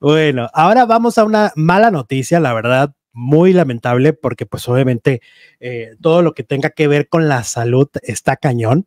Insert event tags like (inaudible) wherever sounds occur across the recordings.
bueno, ahora vamos a una mala noticia, la verdad, muy lamentable, porque pues obviamente eh, todo lo que tenga que ver con la salud está cañón.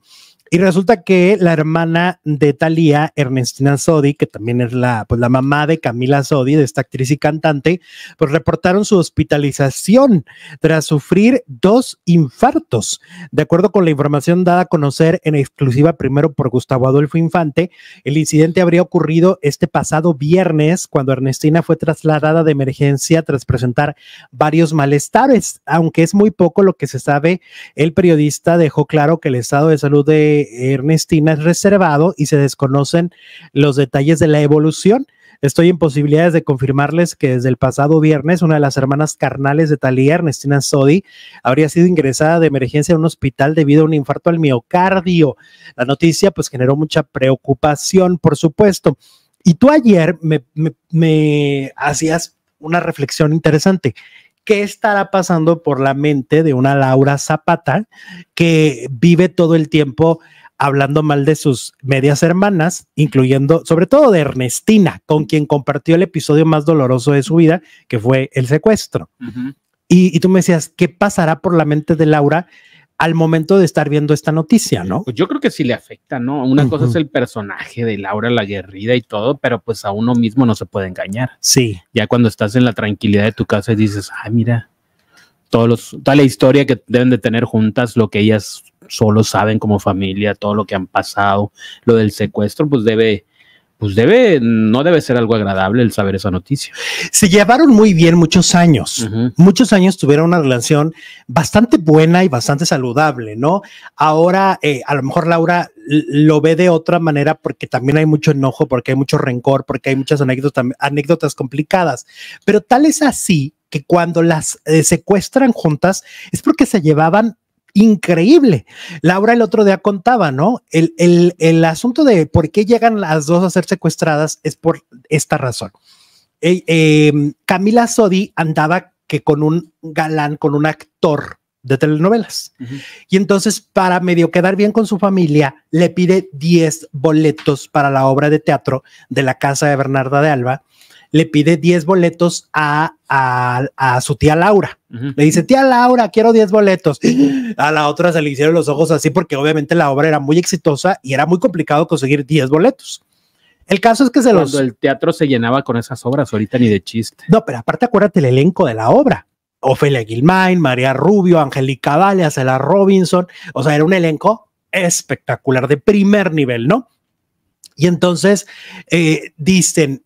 Y resulta que la hermana de Thalía, Ernestina Sodi, que también es la, pues, la mamá de Camila Sodi, de esta actriz y cantante, pues reportaron su hospitalización tras sufrir dos infartos. De acuerdo con la información dada a conocer en exclusiva primero por Gustavo Adolfo Infante, el incidente habría ocurrido este pasado viernes cuando Ernestina fue trasladada de emergencia tras presentar varios malestares. Aunque es muy poco lo que se sabe, el periodista dejó claro que el estado de salud de Ernestina es reservado y se desconocen los detalles de la evolución. Estoy en posibilidades de confirmarles que desde el pasado viernes una de las hermanas carnales de Talía, Ernestina Sodi, habría sido ingresada de emergencia a un hospital debido a un infarto al miocardio. La noticia pues generó mucha preocupación, por supuesto. Y tú ayer me hacías una reflexión interesante qué estará pasando por la mente de una Laura Zapata que vive todo el tiempo hablando mal de sus medias hermanas, incluyendo sobre todo de Ernestina, con quien compartió el episodio más doloroso de su vida, que fue el secuestro. y, y, tú me decías, ¿qué pasará por la mente de Laura al momento de estar viendo esta noticia, ¿no? Pues yo creo que sí le afecta, ¿no? Una cosa es el personaje de Laura la guerrida y todo, pero pues a uno mismo no se puede engañar. Sí. Ya cuando estás en la tranquilidad de tu casa y dices, ay, mira, todos los, toda la historia que deben de tener juntas, lo que ellas solo saben como familia, todo lo que han pasado, lo del secuestro, pues debe pues debe, no debe ser algo agradable el saber esa noticia. Se llevaron muy bien muchos años, muchos años tuvieron una relación bastante buena y bastante saludable, ¿no? Ahora, eh, a lo mejor Laura lo ve de otra manera porque también hay mucho enojo, porque hay mucho rencor, porque hay muchas anécdotas, anécdotas complicadas, pero tal es así que cuando las eh, secuestran juntas es porque se llevaban increíble. Laura el otro día contaba, ¿no? El, asunto de por qué llegan las dos a ser secuestradas es por esta razón. Em, Camila Sodi andaba que con un galán, con un actor de telenovelas. Y entonces, para medio quedar bien con su familia, le pide 10 boletos para la obra de teatro de la casa de Bernarda de Alba le pide 10 boletos a, a, su tía Laura. Le dice, tía Laura, quiero 10 boletos. A la otra se le hicieron los ojos así porque obviamente la obra era muy exitosa y era muy complicado conseguir 10 boletos. El caso es que se Cuando los... El teatro se llenaba con esas obras, ahorita ni de chiste. No, pero aparte acuérdate el elenco de la obra. Ofelia Gilmain, María Rubio, Angelica Vale, Acela Robinson. O sea, era un elenco espectacular de primer nivel, ¿no? Y entonces eh, dicen,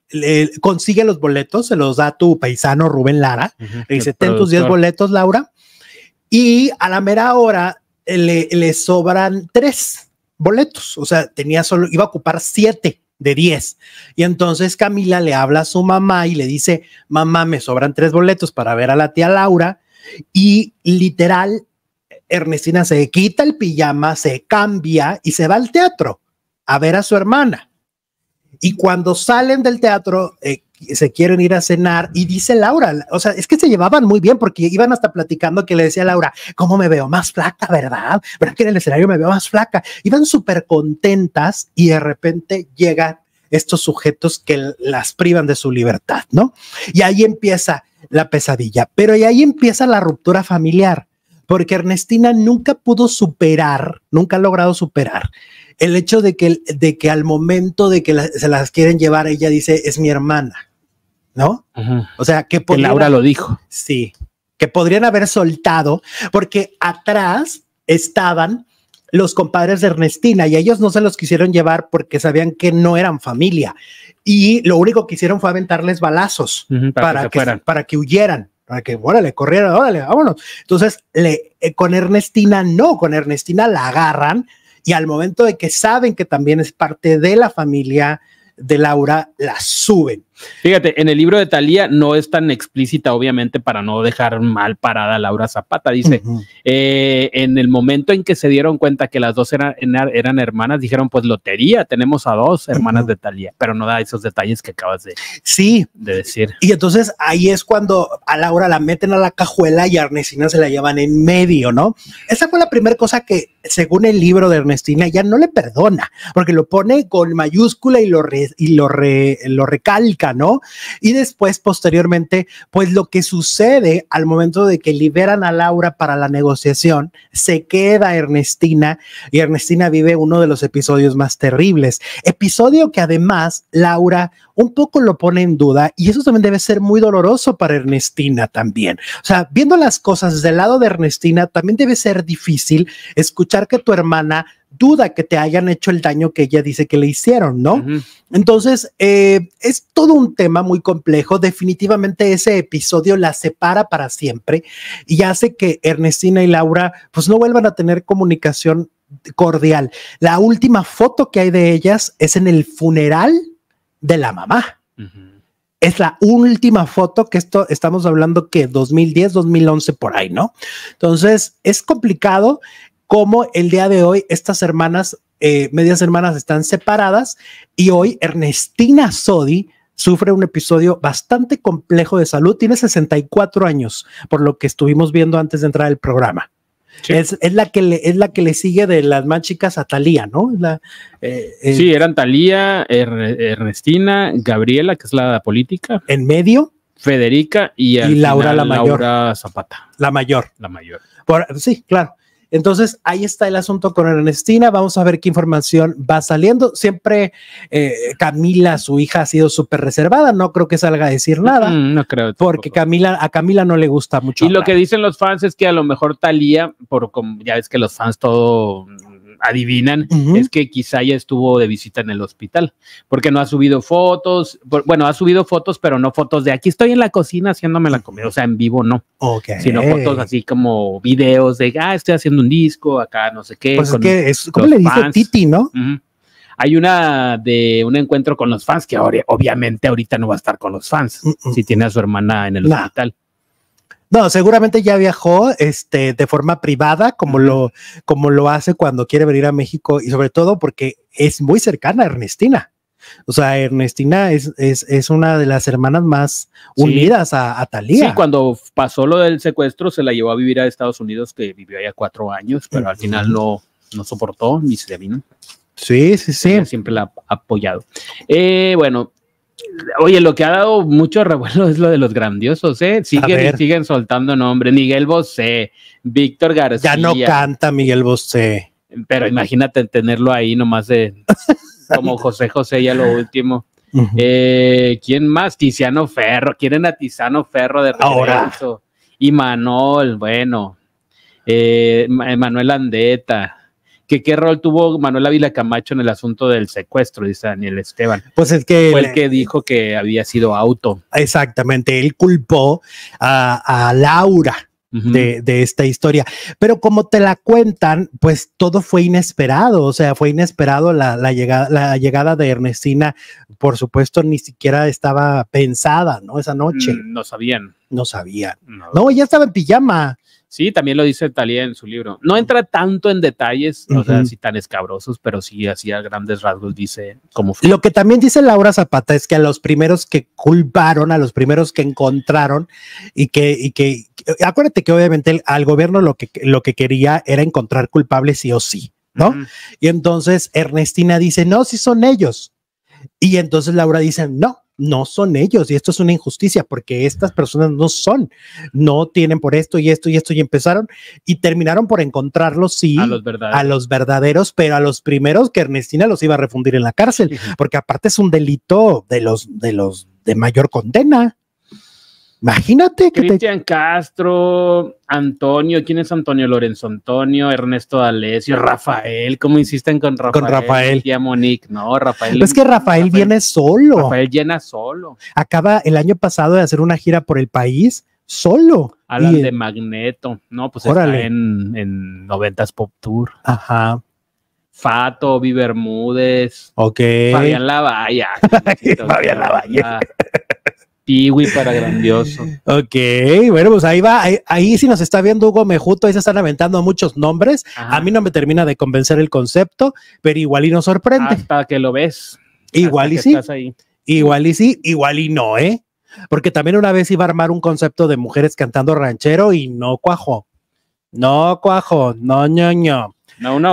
consigue los boletos, se los da tu paisano Rubén Lara, le dice, ten tus 10 boletos, Laura, y a la mera hora le, sobran tres boletos, o sea, tenía solo, iba a ocupar siete de 10. Y entonces Camila le habla a su mamá y le dice, mamá, me sobran tres boletos para ver a la tía Laura. Y literal, Ernestina se quita el pijama, se cambia y se va al teatro a ver a su hermana. Y cuando salen del teatro, eh, se quieren ir a cenar y dice Laura, o sea, es que se llevaban muy bien porque iban hasta platicando que le decía Laura, ¿cómo me veo más flaca, verdad? ¿Verdad que en el escenario me veo más flaca? Iban súper contentas y de repente llegan estos sujetos que las privan de su libertad, ¿no? Y ahí empieza la pesadilla, pero y ahí empieza la ruptura familiar, porque Ernestina nunca pudo superar, nunca ha logrado superar el hecho de que, de que al momento de que se las quieren llevar, ella dice, es mi hermana, ¿no? O sea, que, por Laura lo dijo. Sí, que podrían haber soltado, porque atrás estaban los compadres de Ernestina y ellos no se los quisieron llevar porque sabían que no eran familia y lo único que hicieron fue aventarles balazos para, que, para que huyeran, para que, órale, corrieran, órale, vámonos. Entonces, le, eh, con Ernestina no, con Ernestina la agarran, y al momento de que saben que también es parte de la familia de Laura, la suben. Fíjate, en el libro de Talía no es tan explícita, obviamente, para no dejar mal parada a Laura Zapata. Dice, eh, en el momento en que se dieron cuenta que las dos eran, hermanas, dijeron, pues lotería, tenemos a dos hermanas de Talía, pero no da esos detalles que acabas de, sí. de decir. Y entonces ahí es cuando a Laura la meten a la cajuela y a Ernestina se la llevan en medio, ¿no? Esa fue la primera cosa que, según el libro de Ernestina, ya no le perdona, porque lo pone con mayúscula y lo, y lo recalca ¿no? Y después, posteriormente, pues lo que sucede al momento de que liberan a Laura para la negociación, se queda Ernestina y Ernestina vive uno de los episodios más terribles. Episodio que además Laura un poco lo pone en duda y eso también debe ser muy doloroso para Ernestina también. O sea, viendo las cosas del lado de Ernestina, también debe ser difícil escuchar que tu hermana duda que te hayan hecho el daño que ella dice que le hicieron, ¿no? Entonces, eh, es todo un tema muy complejo. Definitivamente ese episodio la separa para siempre y hace que Ernestina y Laura pues no vuelvan a tener comunicación cordial. La última foto que hay de ellas es en el funeral de la mamá. Es la última foto que esto estamos hablando que 2010, 2011 por ahí, ¿no? Entonces es complicado como el día de hoy estas hermanas, eh, medias hermanas están separadas y hoy Ernestina Sodi sufre un episodio bastante complejo de salud. Tiene 64 años, por lo que estuvimos viendo antes de entrar al programa. Es, la que le, es la que le sigue de las más chicas a Talía, ¿no? Eh, eh, sí, eran Talía, er-, Ernestina, Gabriela, que es la política. En medio. Federica y, Laura, la mayor. Zapata. La mayor. La mayor. sí, claro. Entonces, ahí está el asunto con Ernestina. Vamos a ver qué información va saliendo. Siempre eh, Camila, su hija, ha sido súper reservada. No creo que salga a decir nada. Mm, no creo. Porque Camila, a Camila no le gusta mucho. Y lo que dicen los fans es que a lo mejor Talía, por, ya ves que los fans todo adivinan es que quizá ya estuvo de visita en el hospital, porque no ha subido fotos, bueno, ha subido fotos, pero no fotos de aquí estoy en la cocina haciéndome la comida, o sea, en vivo no, sino fotos así como videos de, ah, estoy haciendo un disco, acá no sé qué. Pues que es, ¿cómo le dice fans? Titi, no? Hay una de un encuentro con los fans que ahora, obviamente ahorita no va a estar con los fans, mm, mm. si tiene a su hermana en el hospital. No, seguramente ya viajó este, de forma privada, como, lo, como lo hace cuando quiere venir a México y sobre todo porque es muy cercana a Ernestina. O sea, Ernestina es, es, una de las hermanas más unidas a, Talía. Sí, cuando pasó lo del secuestro, se la llevó a vivir a Estados Unidos, que vivió allá cuatro años, pero al final no, soportó ni se vino. Sí, sí, sí. Siempre la ha apoyado. Eh, bueno, Oye, lo que ha dado mucho revuelo es lo de los grandiosos, ¿eh? Siguen, siguen soltando nombres. Miguel Bosé, Víctor García. Ya no canta Miguel Bosé. Pero imagínate tenerlo ahí nomás como José José, ya lo último. Eh, ¿Quién más? Tiziano Ferro. Quieren a Tiziano Ferro de regreso. Ahora. Y Manol, bueno. Eh, Manuel Andeta que qué rol tuvo Manuel Ávila Camacho en el asunto del secuestro, dice Daniel Esteban. Pues es que... Fue el que dijo que había sido auto. Exactamente, él culpó a, Laura, de, esta historia. Pero como te la cuentan, pues todo fue inesperado, o sea, fue inesperado la, llegada, de Ernestina, por supuesto, ni siquiera estaba pensada, ¿no? Esa noche. Mm, no sabían. No sabían. No, no ella estaba en pijama. Sí, también lo dice Talía en su libro. No entra tanto en detalles, o sea, así tan escabrosos, pero sí, así a grandes rasgos dice como Lo que también dice Laura Zapata es que a los primeros que culparon, a los primeros que encontraron y que, y que acuérdate que obviamente al gobierno lo que, lo que quería era encontrar culpables sí o sí, ¿no? Y entonces Ernestina dice, no, si son ellos. Y entonces Laura dice, no, no son ellos y esto es una injusticia porque estas personas no son, no tienen por esto y esto y esto y empezaron y terminaron por encontrarlos, sí, a los verdaderos, pero a los primeros que Ernestina los iba a refundir en la cárcel, porque aparte es un delito de los, de los de mayor condena. Imagínate que Cristian Castro, Antonio, ¿quién es Antonio? Lorenzo Antonio, Ernesto D'Alessio, Rafael, ¿cómo insisten con Rafael? Con Rafael. Y a Monique, no, Rafael. Pues es que Rafael, viene solo. Rafael llena solo. Acaba el año pasado de hacer una gira por el país solo. A de Magneto, no, pues está en, noventas Pop Tour. Ajá. Fato, Bibermúdez. Ok. Fabián Lavalla. (laughs) Ah, Fabián Lavalla. (laughs) Piwi para grandioso. (laughs) Ok, bueno, pues ahí va. Ahí, sí nos está viendo Hugo Mejuto. Ahí se están aventando muchos nombres. A mí no me termina de convencer el concepto, pero igual y nos sorprende. Hasta que lo ves. Igual y sí. Igual y sí, igual y no, ¿eh? Porque también una vez iba a armar un concepto de mujeres cantando ranchero y no cuajo. No cuajo, no ñoño. No, no,